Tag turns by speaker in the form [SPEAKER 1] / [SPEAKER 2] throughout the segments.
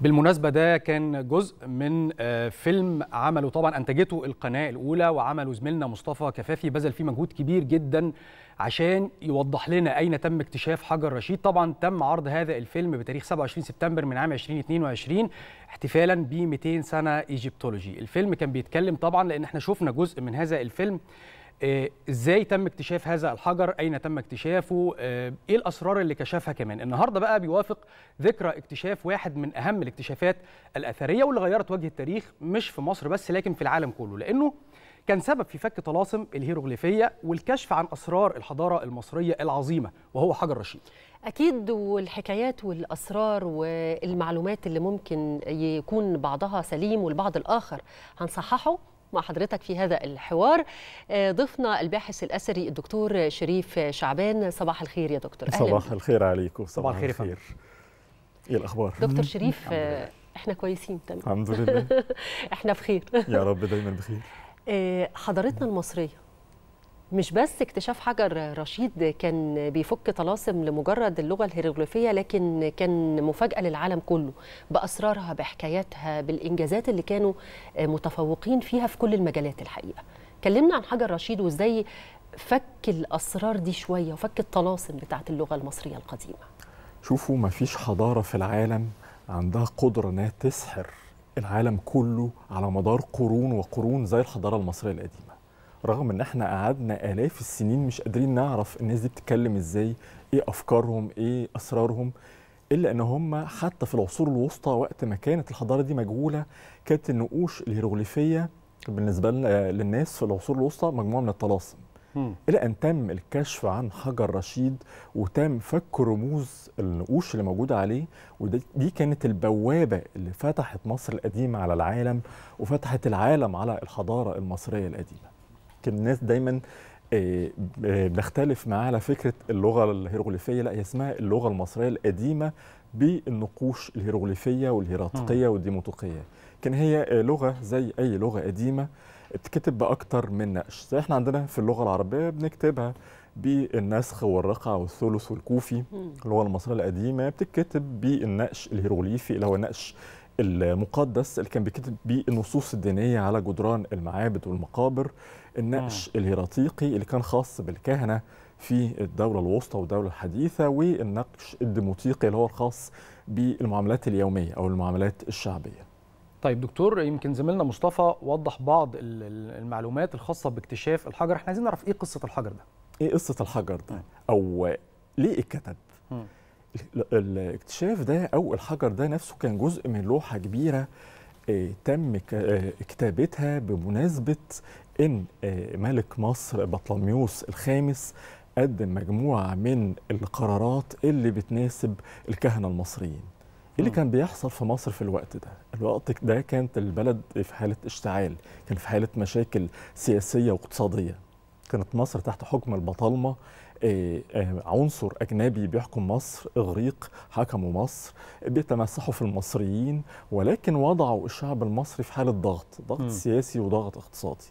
[SPEAKER 1] بالمناسبة ده كان جزء من آه، فيلم عمله طبعا أنتجته القناة الأولى وعمله زميلنا مصطفى كفافي بذل فيه مجهود كبير جدا عشان يوضح لنا أين تم اكتشاف حجر رشيد طبعا تم عرض هذا الفيلم بتاريخ 27 سبتمبر من عام 2022 احتفالا ب 200 سنة ايجيبتولوجي الفيلم كان بيتكلم طبعا لأن احنا شفنا جزء من هذا الفيلم آه، ازاي تم اكتشاف هذا الحجر اين تم اكتشافه آه، ايه الاسرار اللي كشفها كمان النهارده بقى بيوافق ذكرى اكتشاف واحد من اهم الاكتشافات الاثريه واللي غيرت وجه التاريخ مش في مصر بس لكن في العالم كله لانه كان سبب في فك طلاسم الهيروغليفيه والكشف عن اسرار الحضاره المصريه العظيمه وهو حجر رشيد
[SPEAKER 2] أكيد والحكايات والأسرار والمعلومات اللي ممكن يكون بعضها سليم والبعض الآخر هنصححه مع حضرتك في هذا الحوار آه، ضيفنا الباحث الأثري الدكتور شريف شعبان صباح الخير يا دكتور صباح
[SPEAKER 3] الخير عليكم صباح, صباح الخير, الخير. ايه الاخبار دكتور شريف
[SPEAKER 2] آه، احنا كويسين تمام الحمد لله احنا بخير يا
[SPEAKER 3] رب دايما بخير
[SPEAKER 2] آه، حضارتنا المصريه مش بس اكتشاف حجر رشيد كان بيفك طلاسم لمجرد اللغة الهيروغليفية لكن كان مفاجأة للعالم كله بأسرارها بحكاياتها بالإنجازات اللي كانوا متفوقين فيها في كل المجالات الحقيقة كلمنا عن حجر رشيد وازاي فك الأسرار دي شوية وفك الطلاسم بتاعة اللغة المصرية القديمة
[SPEAKER 3] شوفوا ما فيش حضارة في العالم عندها قدرة أنها تسحر العالم كله على مدار قرون وقرون زي الحضارة المصرية القديمة رغم ان احنا قعدنا الاف السنين مش قادرين نعرف الناس دي بتتكلم ازاي ايه افكارهم ايه اسرارهم الا ان هم حتى في العصور الوسطى وقت ما كانت الحضاره دي مجهوله كانت النقوش الهيروغليفيه بالنسبه للناس في العصور الوسطى مجموعه من الطلاسم الى ان تم الكشف عن حجر رشيد وتم فك رموز النقوش اللي موجوده عليه ودي كانت البوابه اللي فتحت مصر القديمه على العالم وفتحت العالم على الحضاره المصريه القديمه يمكن الناس دايما آه، آه، بنختلف معاه على فكره اللغه الهيروغليفيه لا هي اسمها اللغه المصريه القديمه بالنقوش الهيروغليفيه والهيراطيقيه والديموطيقيه كان هي آه، لغه زي اي لغه قديمه بتكتب باكثر من نقش زي احنا عندنا في اللغه العربيه بنكتبها بالنسخ والرقع والثلث والكوفي اللغه المصريه القديمه بتتكتب بالنقش الهيروغليفي اللي هو نقش المقدس اللي كان بيكتب بيه النصوص الدينيه على جدران المعابد والمقابر النقش الهيراطيقي اللي كان خاص بالكهنه في الدوله الوسطى والدوله الحديثه والنقش الديموتيقي اللي هو الخاص بالمعاملات اليوميه او المعاملات الشعبيه.
[SPEAKER 1] طيب دكتور يمكن زميلنا مصطفى وضح بعض المعلومات الخاصه باكتشاف الحجر،
[SPEAKER 3] احنا عايزين نعرف ايه قصه الحجر ده؟ ايه قصه الحجر ده؟ او ليه اتكتب؟ الاكتشاف ده او الحجر ده نفسه كان جزء من لوحه كبيره آه، تم آه، كتابتها بمناسبه ان آه، ملك مصر بطلميوس الخامس قدم مجموعه من القرارات اللي بتناسب الكهنه المصريين ايه اللي كان بيحصل في مصر في الوقت ده الوقت ده كانت البلد في حاله اشتعال كان في حاله مشاكل سياسيه واقتصاديه كانت مصر تحت حكم البطالمه إيه، إيه، عنصر أجنبي بيحكم مصر إغريق حكموا مصر بيتمسحوا في المصريين ولكن وضعوا الشعب المصري في حالة ضغط ضغط م. سياسي وضغط اقتصادي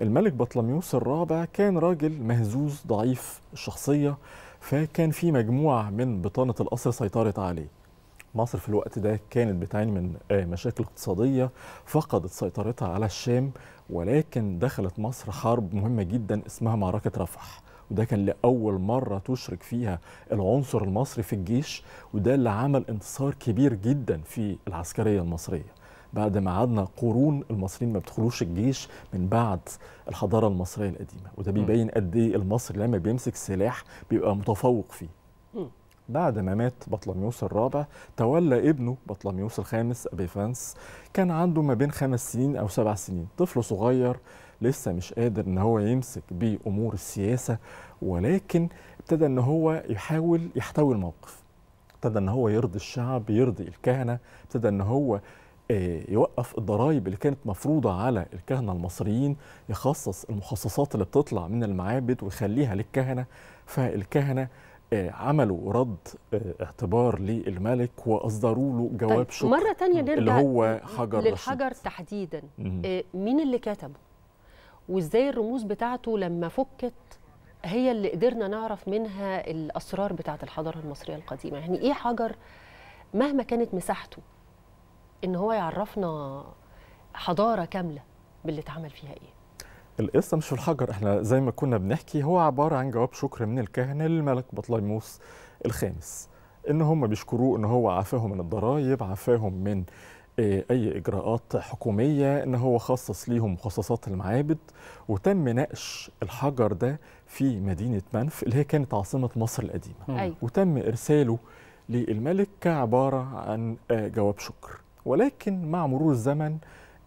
[SPEAKER 3] الملك بطلميوس الرابع كان راجل مهزوز ضعيف الشخصية فكان في مجموعة من بطانة القصر سيطرت عليه مصر في الوقت ده كانت بتعاني من آه، مشاكل اقتصادية فقدت سيطرتها على الشام ولكن دخلت مصر حرب مهمة جدا اسمها معركة رفح وده كان لأول مرة تشرك فيها العنصر المصري في الجيش وده اللي عمل انتصار كبير جدا في العسكرية المصرية بعد ما قعدنا قرون المصريين ما بيدخلوش الجيش من بعد الحضاره المصريه القديمه وده بيبين قد ايه المصري لما بيمسك سلاح بيبقى متفوق فيه بعد ما مات بطلميوس الرابع تولى ابنه بطلميوس الخامس ابيفانس كان عنده ما بين خمس سنين او سبع سنين طفل صغير لسه مش قادر ان هو يمسك بامور السياسه ولكن ابتدى ان هو يحاول يحتوي الموقف ابتدى ان هو يرضي الشعب يرضي الكهنه ابتدى ان هو آه، يوقف الضرائب اللي كانت مفروضة على الكهنة المصريين يخصص المخصصات اللي بتطلع من المعابد ويخليها للكهنة فالكهنة آه، عملوا رد آه، اعتبار للملك واصدروا له جواب طيب شكر مره
[SPEAKER 2] تانية نرجع اللي هو حجر للحجر رشيد. تحديدا مين اللي كتبه وازاي الرموز بتاعته لما فكت هي اللي قدرنا نعرف منها الاسرار بتاعه الحضاره المصريه القديمه يعني ايه حجر مهما كانت مساحته ان هو يعرفنا حضاره كامله باللي اتعمل فيها ايه
[SPEAKER 3] القصه مش في الحجر احنا زي ما كنا بنحكي هو عباره عن جواب شكر من الكاهن للملك بطليموس الخامس ان هم بيشكروه ان هو عافاهم من الضرايب عافاهم من اي اجراءات حكوميه ان هو خصص ليهم مخصصات المعابد وتم نقش الحجر ده في مدينه منف اللي هي كانت عاصمه مصر القديمه أي. أيوة. وتم ارساله للملك كعباره عن آه، جواب شكر ولكن مع مرور الزمن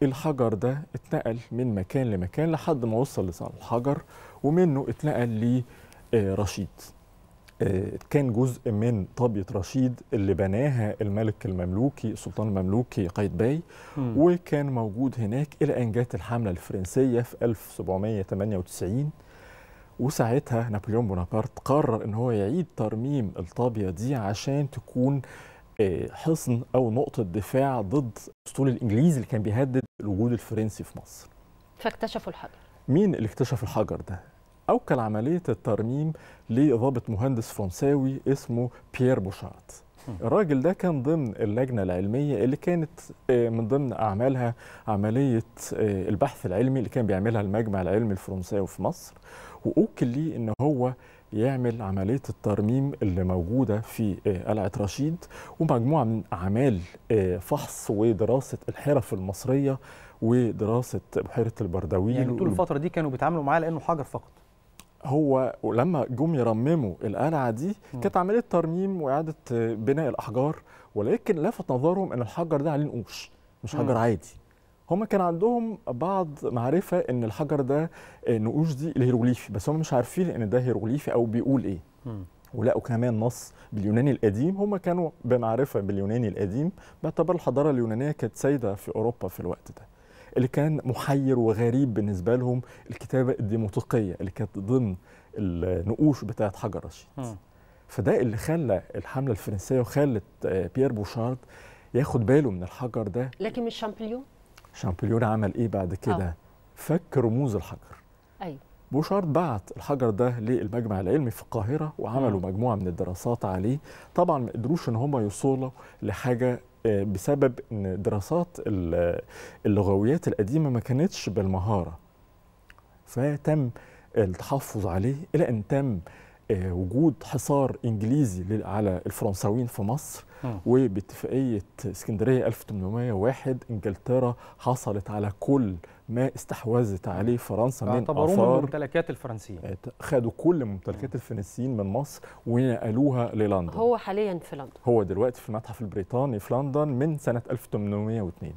[SPEAKER 3] الحجر ده اتنقل من مكان لمكان لحد ما وصل لصالح الحجر ومنه اتنقل لرشيد آه، كان جزء من طابية رشيد اللي بناها الملك المملوكي السلطان المملوكي قايتباي وكان موجود هناك إلى أن جت الحملة الفرنسية في 1798 وساعتها نابليون بونابرت قرر ان هو يعيد ترميم الطابيه دي عشان تكون آه، حصن او نقطه دفاع ضد الاسطول الانجليزي اللي كان بيهدد الوجود الفرنسي في مصر.
[SPEAKER 2] فاكتشفوا الحجر.
[SPEAKER 3] مين اللي اكتشف الحجر ده؟ أوكل عملية الترميم لضابط مهندس فرنساوي اسمه بيير بوشارت الراجل ده كان ضمن اللجنة العلمية اللي كانت آه، من ضمن أعمالها عملية آه، البحث العلمي اللي كان بيعملها المجمع العلمي الفرنساوي في مصر وأوكل لي إن هو يعمل عملية الترميم اللي موجودة في آه، قلعة رشيد ومجموعة من أعمال فحص ودراسة الحرف المصرية ودراسة بحيرة البردويل يعني طول الفترة
[SPEAKER 1] دي كانوا بيتعاملوا معاه لأنه حجر فقط
[SPEAKER 3] هو لما جم يرمموا القلعه دي كانت عمليه ترميم واعاده بناء الاحجار ولكن لفت نظرهم ان الحجر ده عليه نقوش مش حجر عادي هما كان عندهم بعض معرفه ان الحجر ده النقوش دي الهيروغليفي بس هم مش عارفين ان ده هيروغليفي او بيقول ايه ولقوا كمان نص باليوناني القديم هم كانوا بمعرفه باليوناني القديم باعتبار الحضاره اليونانيه كانت سايده في اوروبا في الوقت ده اللي كان محير وغريب بالنسبه لهم الكتابه الديموطيقيه اللي كانت ضمن النقوش بتاعه حجر رشيد فده اللي خلى الحمله الفرنسيه وخلت آه، بيير بوشارد ياخد باله من الحجر ده
[SPEAKER 2] لكن مش شامبليون
[SPEAKER 3] شامبليون عمل ايه بعد كده آه. فك رموز الحجر ايوه بوشارد بعت الحجر ده للمجمع العلمي في القاهرة وعملوا مجموعة من الدراسات عليه طبعا ما قدروش ان هم يوصلوا لحاجة آه، بسبب ان دراسات اللغويات القديمة ما كانتش بالمهارة فتم التحفظ عليه الى ان تم آه، وجود حصار انجليزي على الفرنساويين في مصر آه. وباتفاقيه اسكندريه 1801 انجلترا حصلت على كل ما استحوذت عليه آه. فرنسا من اثار من ممتلكات الفرنسيين آه، خدوا كل ممتلكات الفرنسيين من مصر ونقلوها للندن
[SPEAKER 2] هو حاليا في لندن
[SPEAKER 3] هو دلوقتي في المتحف البريطاني في لندن من سنه 1802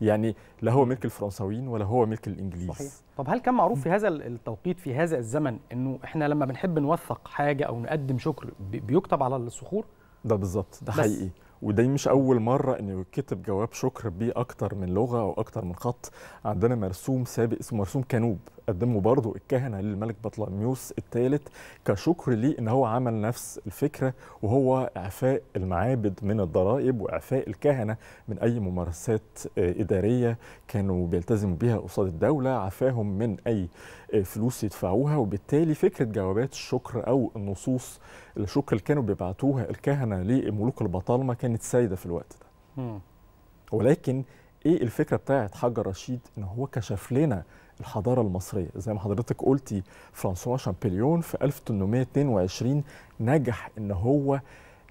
[SPEAKER 3] يعني لا هو ملك الفرنساويين ولا هو ملك الانجليز صحيح.
[SPEAKER 1] طب هل كان معروف في هذا التوقيت في هذا الزمن انه احنا لما بنحب نوثق حاجه او نقدم
[SPEAKER 3] شكر بيكتب على الصخور ده بالظبط ده حقيقي وده مش اول مره ان يتكتب جواب شكر باكتر من لغه او اكتر من خط عندنا مرسوم سابق اسمه مرسوم كانوب قدمه برضه الكهنه للملك بطلميوس الثالث كشكر ليه ان هو عمل نفس الفكره وهو اعفاء المعابد من الضرائب واعفاء الكهنه من اي ممارسات آه، اداريه كانوا بيلتزموا بها قصاد الدوله عفاهم من اي آه، فلوس يدفعوها وبالتالي فكره جوابات الشكر او النصوص الشكر اللي كانوا بيبعتوها الكهنه لملوك البطالمه كانت سايده في الوقت ده. ولكن ايه الفكره بتاعت حجر رشيد ان هو كشف لنا الحضاره المصريه زي ما حضرتك قلتي فرانسوا شامبليون في 1822 نجح ان هو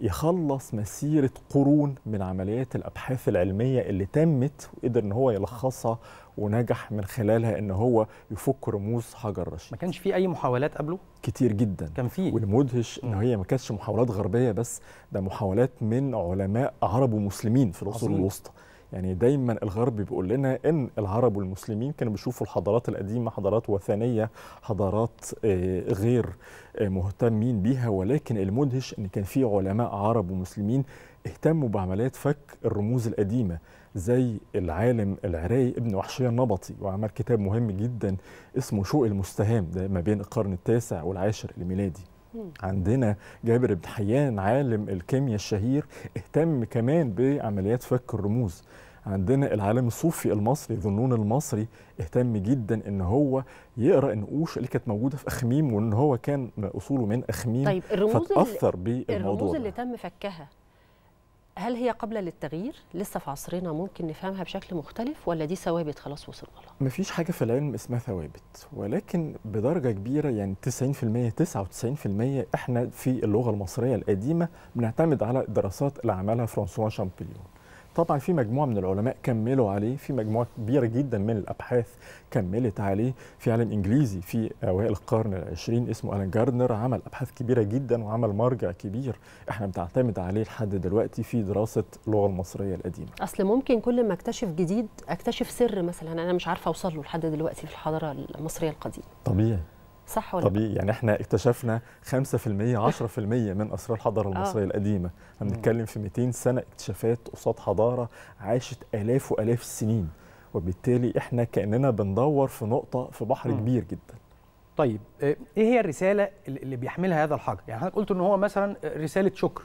[SPEAKER 3] يخلص مسيرة قرون من عمليات الأبحاث العلمية اللي تمت وقدر إن هو يلخصها ونجح من خلالها إن هو يفك رموز حجر رشيد. ما كانش في أي محاولات قبله؟ كتير جدا. كان في. والمدهش إن هي ما كانتش محاولات غربية بس ده محاولات من علماء عرب ومسلمين في العصور الوسطى. يعني دايما الغرب بيقول لنا ان العرب والمسلمين كانوا بيشوفوا الحضارات القديمه حضارات وثنيه حضارات آه، غير آه، مهتمين بيها ولكن المدهش ان كان في علماء عرب ومسلمين اهتموا بعمليات فك الرموز القديمه زي العالم العراقي ابن وحشية النبطي وعمل كتاب مهم جدا اسمه شوق المستهام ده ما بين القرن التاسع والعاشر الميلادي عندنا جابر بن حيان عالم الكيمياء الشهير اهتم كمان بعمليات فك الرموز عندنا العالم الصوفي المصري ذنون المصري اهتم جدا ان هو يقرا النقوش اللي كانت موجوده في اخميم وان هو كان اصوله من اخميم طيب الرموز فتاثر بالموضوع الرموز اللي
[SPEAKER 2] تم فكها هل هي قابله للتغيير لسه في عصرنا ممكن نفهمها بشكل مختلف ولا دي ثوابت خلاص وصلنا
[SPEAKER 3] لها مفيش حاجه في العلم اسمها ثوابت ولكن بدرجه كبيره يعني 90% 99% احنا في اللغه المصريه القديمه بنعتمد على دراسات اللي عملها فرانسوا شامبليون طبعا في مجموعه من العلماء كملوا عليه في مجموعه كبيره جدا من الابحاث كملت عليه في عالم انجليزي في اوائل القرن العشرين اسمه الان جاردنر عمل ابحاث كبيره جدا وعمل مرجع كبير احنا بنعتمد عليه لحد دلوقتي في دراسه اللغه المصريه القديمه
[SPEAKER 2] اصل ممكن كل ما اكتشف جديد اكتشف سر مثلا انا مش عارفه اوصل له لحد دلوقتي في الحضاره المصريه القديمه طبيعي صح ولا طبيعي يعني
[SPEAKER 3] احنا اكتشفنا 5% 10% من اسرار الحضاره آه. المصريه آه. القديمه احنا بنتكلم في 200 سنه اكتشافات قصاد حضاره عاشت الاف والاف السنين وبالتالي احنا كاننا بندور في نقطه في بحر م. كبير جدا
[SPEAKER 1] طيب آه، ايه هي الرساله اللي بيحملها هذا الحجر يعني حضرتك قلت ان هو مثلا رساله شكر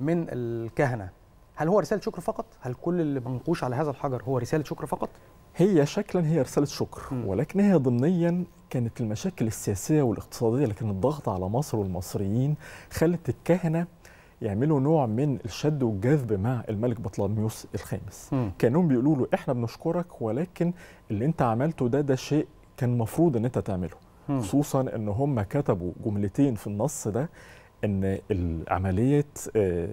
[SPEAKER 1] من الكهنه هل هو رساله شكر فقط هل كل
[SPEAKER 3] اللي منقوش على هذا الحجر هو رساله شكر فقط هي شكلا هي رساله شكر ولكن هي ضمنيا كانت المشاكل السياسيه والاقتصاديه لكن الضغط على مصر والمصريين خلت الكهنه يعملوا نوع من الشد والجذب مع الملك بطليموس الخامس م. كانوا بيقولوا له احنا بنشكرك ولكن اللي انت عملته ده ده شيء كان المفروض ان انت تعمله م. خصوصا ان هم كتبوا جملتين في النص ده ان عمليه آه،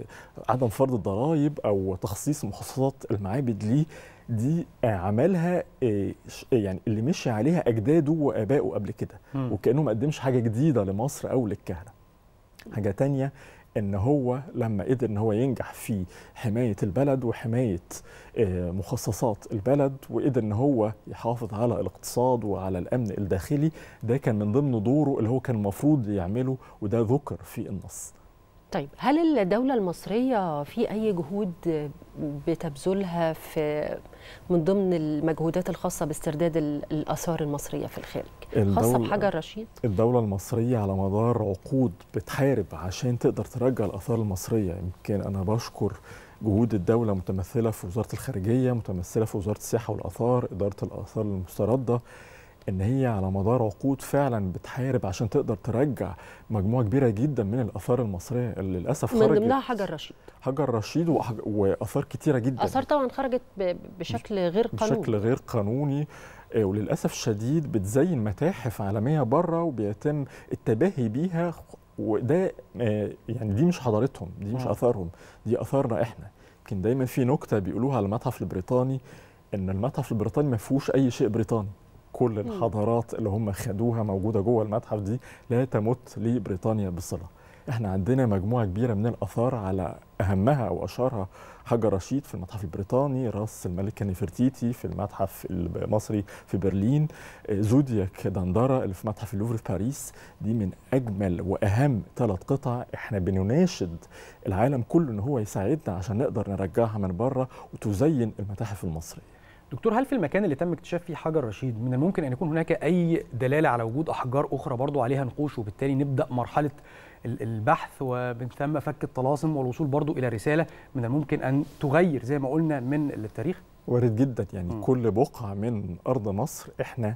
[SPEAKER 3] عدم فرض الضرائب او تخصيص مخصصات المعابد ليه دي آه، عملها آه، يعني اللي مشي عليها اجداده وابائه قبل كده وكانه ما قدمش حاجه جديده لمصر او للكهنه حاجه تانية ان هو لما قدر ان هو ينجح في حمايه البلد وحمايه آه، مخصصات البلد وقدر ان هو يحافظ على الاقتصاد وعلى الامن الداخلي ده كان من ضمن دوره اللي هو كان المفروض يعمله وده ذكر في النص
[SPEAKER 2] طيب هل الدولة المصرية في أي جهود بتبذلها في من ضمن المجهودات الخاصة باسترداد الآثار المصرية في
[SPEAKER 3] الخارج خاصة بحجر رشيد؟ الدولة المصرية على مدار عقود بتحارب عشان تقدر ترجع الآثار المصرية يمكن أنا بشكر جهود الدولة متمثلة في وزارة الخارجية متمثلة في وزارة السياحة والآثار إدارة الآثار المستردة ان هي على مدار عقود فعلا بتحارب عشان تقدر ترجع مجموعه كبيره جدا من الاثار المصريه اللي للاسف خرجت من ضمنها حجر رشيد حجر رشيد واثار كتيره جدا اثار
[SPEAKER 2] طبعا خرجت بشكل غير قانوني بشكل
[SPEAKER 3] غير قانوني آه، وللاسف الشديد بتزين متاحف عالميه بره وبيتم التباهي بيها وده آه، يعني دي مش حضارتهم دي مش اثارهم دي اثارنا احنا يمكن دايما في نكته بيقولوها على المتحف البريطاني ان المتحف البريطاني ما فيهوش اي شيء بريطاني كل الحضارات اللي هم خدوها موجوده جوه المتحف دي لا تمت لبريطانيا بصله احنا عندنا مجموعه كبيره من الاثار على اهمها واشهرها حجر رشيد في المتحف البريطاني راس الملكه نفرتيتي في المتحف المصري في برلين زودياك دندره اللي في متحف اللوفر في باريس دي من اجمل واهم ثلاث قطع احنا بنناشد العالم كله ان هو يساعدنا عشان نقدر نرجعها من بره وتزين المتاحف المصريه دكتور هل في المكان اللي تم اكتشاف فيه حجر رشيد من الممكن ان يكون هناك
[SPEAKER 1] اي دلاله على وجود احجار اخرى برضو عليها نقوش وبالتالي نبدا مرحله البحث ومن ثم فك الطلاسم والوصول برضو الى رساله من الممكن ان تغير زي ما قلنا من
[SPEAKER 3] التاريخ وارد جدا يعني م. كل بقعه من ارض مصر احنا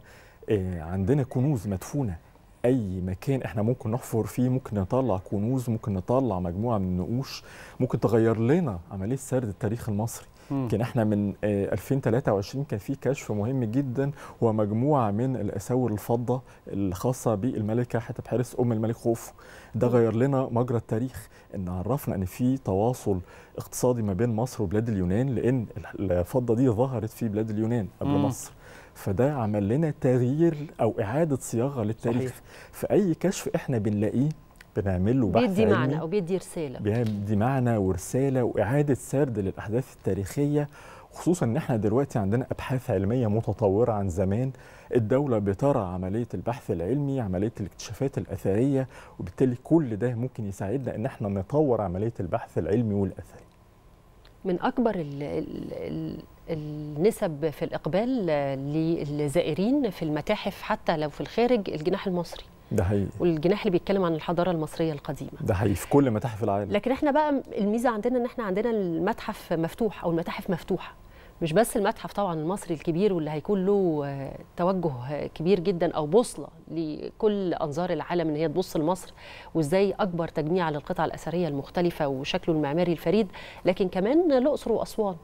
[SPEAKER 3] آه، عندنا كنوز مدفونه اي مكان احنا ممكن نحفر فيه ممكن نطلع كنوز ممكن نطلع مجموعه من النقوش ممكن تغير لنا عمليه سرد التاريخ المصري يمكن احنا من 2023 آه، كان في كشف مهم جدا ومجموعه من الاساور الفضه الخاصه بالملكه حتب حارس ام الملك خوفو ده غير لنا مجرى التاريخ ان عرفنا ان في تواصل اقتصادي ما بين مصر وبلاد اليونان لان الفضه دي ظهرت في بلاد اليونان قبل مم. مصر فده عمل لنا تغيير او اعاده صياغه للتاريخ صحيح. فاي كشف احنا بنلاقيه بنعمله بحث بيدي معنى او
[SPEAKER 2] بيدي رساله
[SPEAKER 3] بيدي معنى ورساله واعاده سرد للاحداث التاريخيه خصوصا ان احنا دلوقتي عندنا ابحاث علميه متطوره عن زمان الدوله بترى عمليه البحث العلمي عمليه الاكتشافات الاثريه وبالتالي كل ده ممكن يساعدنا ان احنا نطور عمليه البحث العلمي والاثري
[SPEAKER 2] من اكبر ال ال ال النسب في الإقبال للزائرين في المتاحف حتى لو في الخارج الجناح المصري ده حقيقي والجناح اللي بيتكلم عن الحضاره المصريه القديمه
[SPEAKER 3] ده حقيقي في كل متاحف العالم
[SPEAKER 2] لكن احنا بقى الميزه عندنا ان احنا عندنا المتحف مفتوح او المتاحف مفتوحه مش بس المتحف طبعا المصري الكبير واللي هيكون له توجه كبير جدا او بوصله لكل انظار العالم ان هي تبص لمصر وازاي اكبر تجميع للقطع الاثريه المختلفه وشكله المعماري الفريد لكن كمان الاقصر واسوان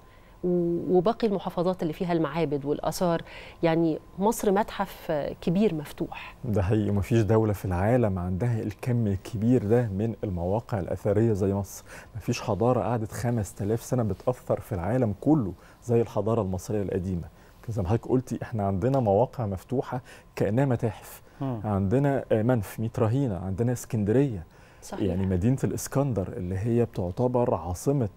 [SPEAKER 2] وباقي المحافظات اللي فيها المعابد والآثار يعني مصر متحف
[SPEAKER 3] كبير مفتوح ده حقيقي مفيش دولة في العالم عندها الكم الكبير ده من المواقع الأثرية زي مصر مفيش حضارة قعدت 5000 سنة بتأثر في العالم كله زي الحضارة المصرية القديمة زي ما حضرتك قلتي احنا عندنا مواقع مفتوحة كأنها متاحف عندنا منف ميت رهينة عندنا اسكندرية صحيح. يعني مدينة الإسكندر اللي هي بتعتبر عاصمة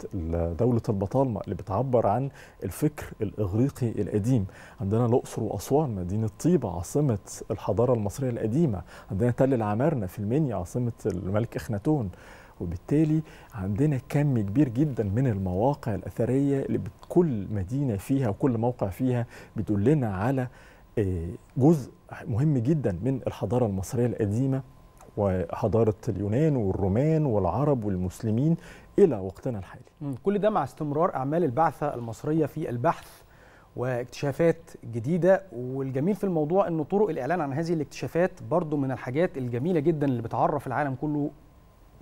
[SPEAKER 3] دولة البطالمة اللي بتعبر عن الفكر الإغريقي القديم عندنا الأقصر وأسوان مدينة طيبة عاصمة الحضارة المصرية القديمة عندنا تل العمارنة في المنيا عاصمة الملك إخناتون وبالتالي عندنا كم كبير جدا من المواقع الأثرية اللي كل مدينة فيها وكل موقع فيها بيدلنا على آه، جزء مهم جدا من الحضارة المصرية القديمة وحضارة اليونان والرومان والعرب والمسلمين إلى وقتنا الحالي
[SPEAKER 1] كل ده مع استمرار أعمال البعثة المصرية في البحث واكتشافات جديدة والجميل في الموضوع أن طرق الإعلان عن هذه الاكتشافات برضو من الحاجات الجميلة جدا اللي بتعرف العالم كله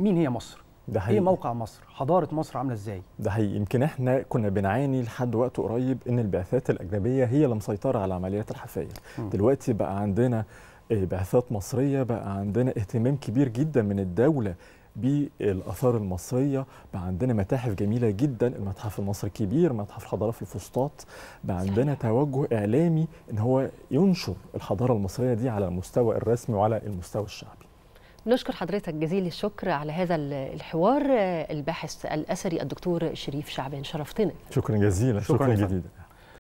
[SPEAKER 1] مين هي
[SPEAKER 3] مصر ده إيه حقيقي. ايه
[SPEAKER 1] موقع مصر حضاره مصر عامله ازاي
[SPEAKER 3] ده حقيقي يمكن احنا كنا بنعاني لحد وقت قريب ان البعثات الاجنبيه هي اللي مسيطره على عمليات الحفايه دلوقتي بقى عندنا بعثات مصريه بقى عندنا اهتمام كبير جدا من الدوله بالاثار المصريه بقى عندنا متاحف جميله جدا المتحف المصري الكبير متحف الحضاره في الفسطاط بقى عندنا توجه اعلامي ان هو ينشر الحضاره المصريه دي على المستوى الرسمي وعلى المستوى الشعبي
[SPEAKER 2] نشكر حضرتك جزيل الشكر على هذا الحوار الباحث الاثري الدكتور شريف شعبان شرفتنا
[SPEAKER 3] شكرا جزيلا شكرا,
[SPEAKER 2] شكرا جزيلا